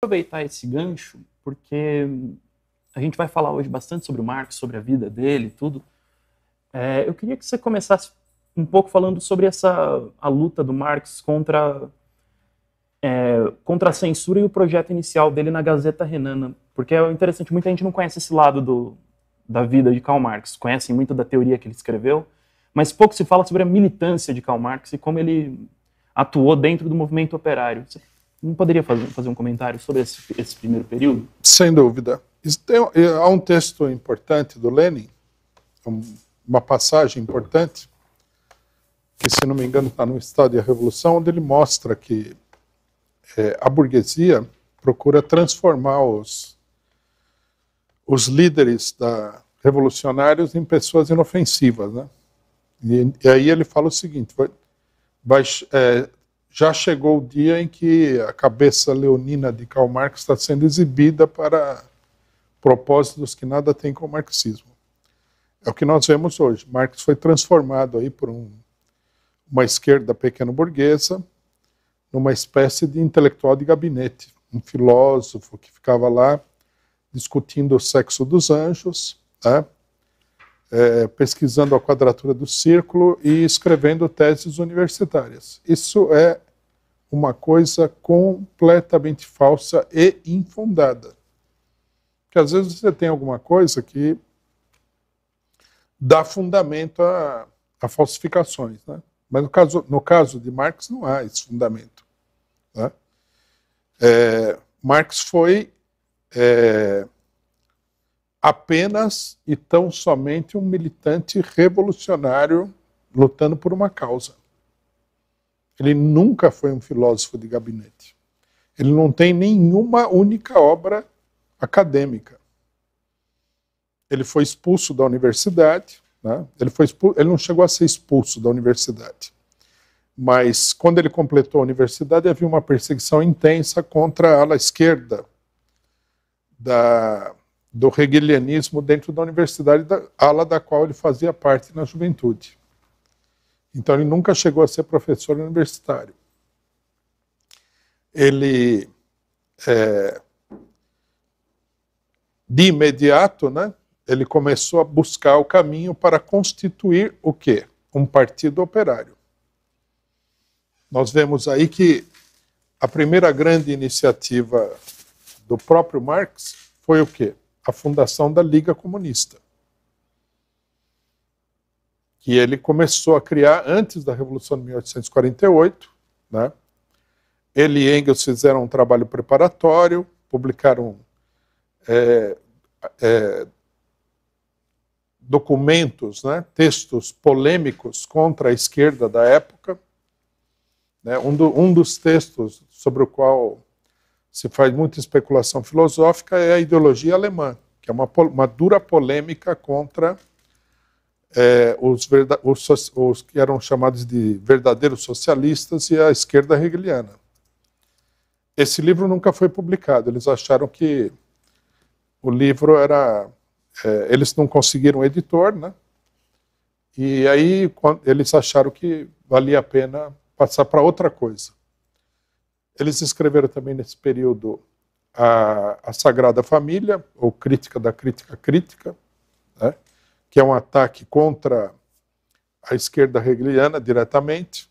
aproveitar esse gancho, porque a gente vai falar hoje bastante sobre o Marx, sobre a vida dele tudo. É, eu queria que você começasse um pouco falando sobre essa a luta do Marx contra, é, contra a censura e o projeto inicial dele na Gazeta Renana, porque é interessante, muita gente não conhece esse lado do, da vida de Karl Marx, conhecem muito da teoria que ele escreveu, mas pouco se fala sobre a militância de Karl Marx e como ele atuou dentro do movimento operário. Você não poderia fazer, fazer um comentário sobre esse, esse primeiro período? Sem dúvida. Tem, é, há um texto importante do Lenin, uma passagem importante, que, se não me engano, está no Estado e a Revolução, onde ele mostra que é, a burguesia procura transformar os, os líderes da, revolucionários em pessoas inofensivas. Né? E, e aí ele fala o seguinte: vai, vai, é, já chegou o dia em que a cabeça leonina de Karl Marx está sendo exibida para propósitos que nada tem com o marxismo. É o que nós vemos hoje. Marx foi transformado aí por um, uma esquerda pequeno-burguesa numa espécie de intelectual de gabinete, um filósofo que ficava lá discutindo o sexo dos anjos, né? é, pesquisando a quadratura do círculo e escrevendo teses universitárias. Isso é uma coisa completamente falsa e infundada. Porque às vezes você tem alguma coisa que dá fundamento a, a falsificações, né? Mas no caso, no caso de Marx não há esse fundamento. Né? É, Marx foi é, apenas e tão somente um militante revolucionário lutando por uma causa. Ele nunca foi um filósofo de gabinete. Ele não tem nenhuma única obra acadêmica. Ele foi expulso da universidade, né? ele, foi expulso, ele não chegou a ser expulso da universidade. Mas quando ele completou a universidade, havia uma perseguição intensa contra a ala esquerda da, do hegelianismo dentro da universidade, da ala da qual ele fazia parte na juventude. Então ele nunca chegou a ser professor universitário. Ele, é, de imediato, né, ele começou a buscar o caminho para constituir o quê? Um partido operário. Nós vemos aí que a primeira grande iniciativa do próprio Marx foi o quê? a fundação da Liga Comunista. Que ele começou a criar antes da Revolução de 1848. Né? Ele e Engels fizeram um trabalho preparatório, publicaram é, é, documentos, né, textos polêmicos contra a esquerda da época. Né, um, do, um, dos textos sobre o qual se faz muita especulação filosófica, é a ideologia alemã, que é uma, uma dura polêmica contra é, os, os, os, que eram chamados de verdadeiros socialistas e a esquerda hegeliana. Esse livro nunca foi publicado, eles acharam que o livro era. É, eles não conseguiram editor, né? E aí eles acharam que valia a pena passar para outra coisa. Eles escreveram também nesse período a, a Sagrada Família, ou Crítica da Crítica Crítica, né, que é um ataque contra a esquerda hegeliana diretamente.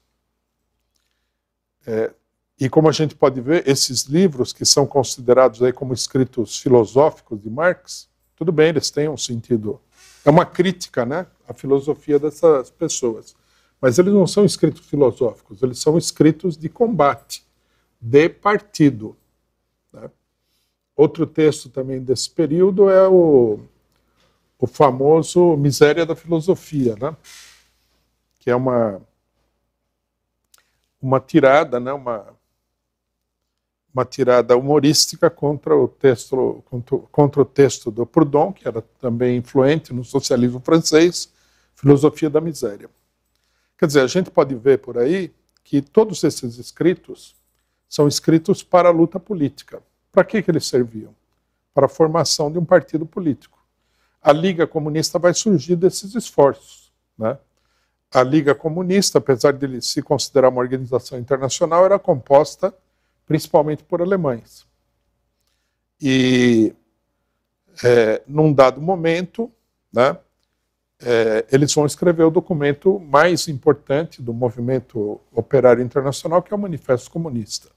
É, e como a gente pode ver, esses livros que são considerados aí como escritos filosóficos de Marx, tudo bem, eles têm um sentido. É uma crítica né, à filosofia dessas pessoas. Mas eles não são escritos filosóficos, eles são escritos de combate de partido. Né? Outro texto também desse período é o, o famoso Miséria da Filosofia, né? que é uma, uma tirada, né? uma, uma tirada humorística contra o texto contra, contra o texto do Proudhon, que era também influente no socialismo francês, Filosofia da Miséria. Quer dizer, a gente pode ver por aí que todos esses escritos são escritos para a luta política. Para que, que eles serviam? Para a formação de um partido político. A Liga Comunista vai surgir desses esforços. Né? A Liga Comunista, apesar de se considerar uma organização internacional, era composta principalmente por alemães. E, é, num dado momento, né, é, eles vão escrever o documento mais importante do movimento operário internacional, que é o Manifesto Comunista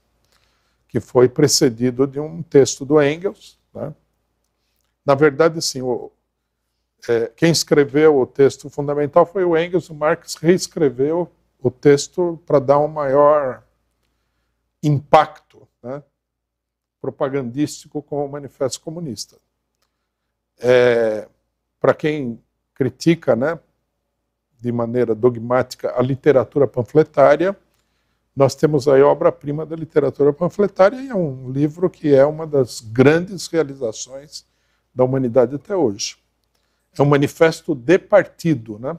que foi precedido de um texto do Engels. Né? Na verdade, sim. o, é, quem escreveu o texto fundamental foi o Engels, o Marx reescreveu o texto para dar um maior impacto né, propagandístico com o Manifesto Comunista. É, para quem critica, né, de maneira dogmática, a literatura panfletária, nós temos aí obra-prima da literatura panfletária e é um livro que é uma das grandes realizações da humanidade até hoje. É um manifesto de partido, né?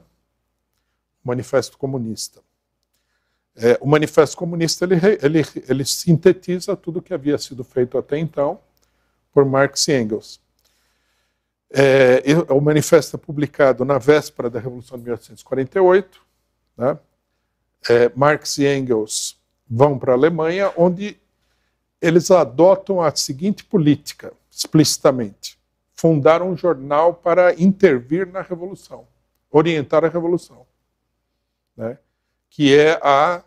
O manifesto comunista. É, o manifesto comunista ele, ele, ele sintetiza tudo o que havia sido feito até então por Marx e Engels. É, o manifesto é publicado na véspera da Revolução de 1848, né? é, Marx e Engels vão para a Alemanha, onde eles adotam a seguinte política, explicitamente: fundar um jornal para intervir na revolução, orientar a revolução, né? que é a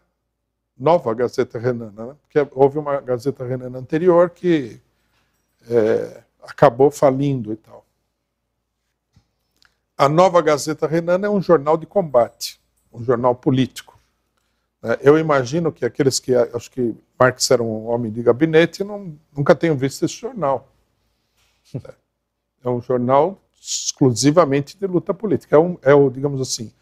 nova Gazeta Renana, né? porque houve uma Gazeta Renana anterior que é, acabou falindo e tal. A nova Gazeta Renana é um jornal de combate, um jornal político é, eu imagino que aqueles que acho que Marx era um homem de gabinete não, nunca tenham visto esse jornal. É, é um jornal exclusivamente de luta política. É, um, é o, digamos assim,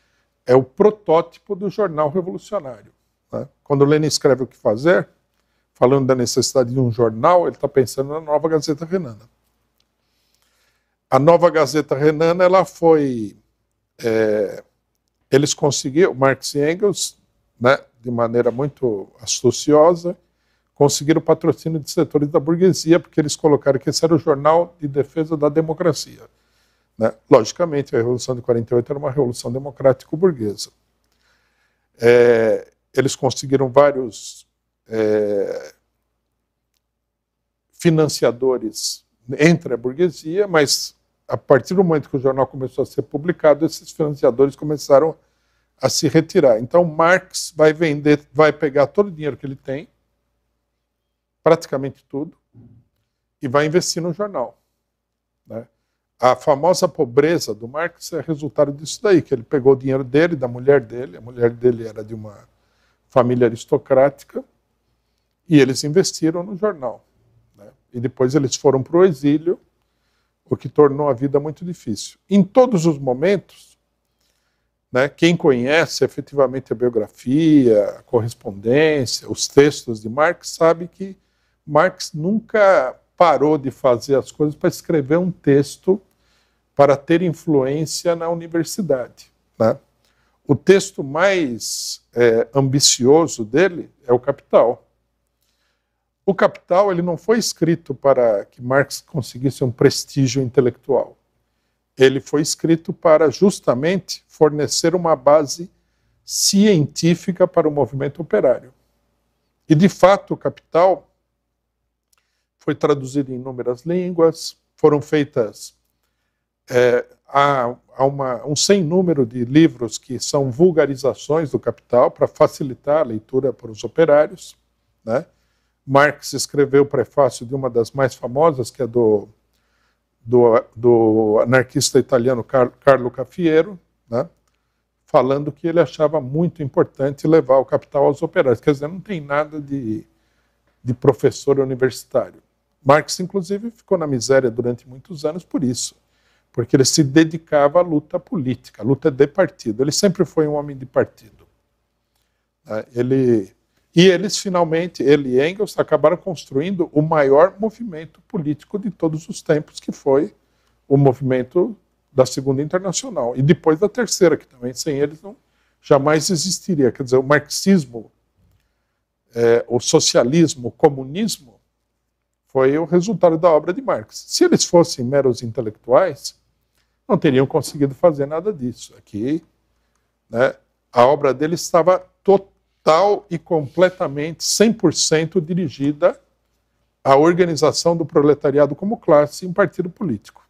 é o protótipo do jornal revolucionário. Né? Quando Lenin escreve o que fazer, falando da necessidade de um jornal, ele está pensando na Nova Gazeta Renana. A Nova Gazeta Renana, ela foi, é, eles conseguiram, Marx e Engels né, de maneira muito astuciosa, conseguiram o patrocínio de setores da burguesia, porque eles colocaram que esse era o jornal de defesa da democracia. Né? Logicamente, a Revolução de 48 era uma revolução democrático-burguesa. É, eles conseguiram vários é, financiadores entre a burguesia, mas a partir do momento que o jornal começou a ser publicado, esses financiadores começaram a a se retirar. Então Marx vai vender, vai pegar todo o dinheiro que ele tem, praticamente tudo, e vai investir no jornal. Né? A famosa pobreza do Marx é resultado disso daí, que ele pegou o dinheiro dele, da mulher dele, a mulher dele era de uma família aristocrática, e eles investiram no jornal. Né? E depois eles foram para o exílio, o que tornou a vida muito difícil. Em todos os momentos, né? Quem conhece efetivamente a biografia, a correspondência, os textos de Marx, sabe que Marx nunca parou de fazer as coisas para escrever um texto para ter influência na universidade. Né? O texto mais é, ambicioso dele é o Capital. O Capital ele não foi escrito para que Marx conseguisse um prestígio intelectual. Ele foi escrito para justamente fornecer uma base científica para o movimento operário. E, de fato, o Capital foi traduzido em inúmeras línguas, foram feitas é, há, há uma, um sem número de livros que são vulgarizações do Capital para facilitar a leitura para os operários. Né? Marx escreveu o prefácio de uma das mais famosas, que é do do, do anarquista italiano Carlo Caffiero, né, falando que ele achava muito importante levar o capital aos operários. Quer dizer, não tem nada de, de professor universitário. Marx, inclusive, ficou na miséria durante muitos anos por isso, porque ele se dedicava à luta política, à luta de partido. Ele sempre foi um homem de partido. Né. Ele e eles finalmente, ele e Engels, acabaram construindo o maior movimento político de todos os tempos, que foi o movimento da Segunda Internacional. E depois da Terceira, que também sem eles não jamais existiria. Quer dizer, o marxismo, é, o socialismo, o comunismo, foi o resultado da obra de Marx. Se eles fossem meros intelectuais, não teriam conseguido fazer nada disso. Aqui, né, a obra dele estava totalmente total e completamente, 100% dirigida à organização do proletariado como classe em partido político.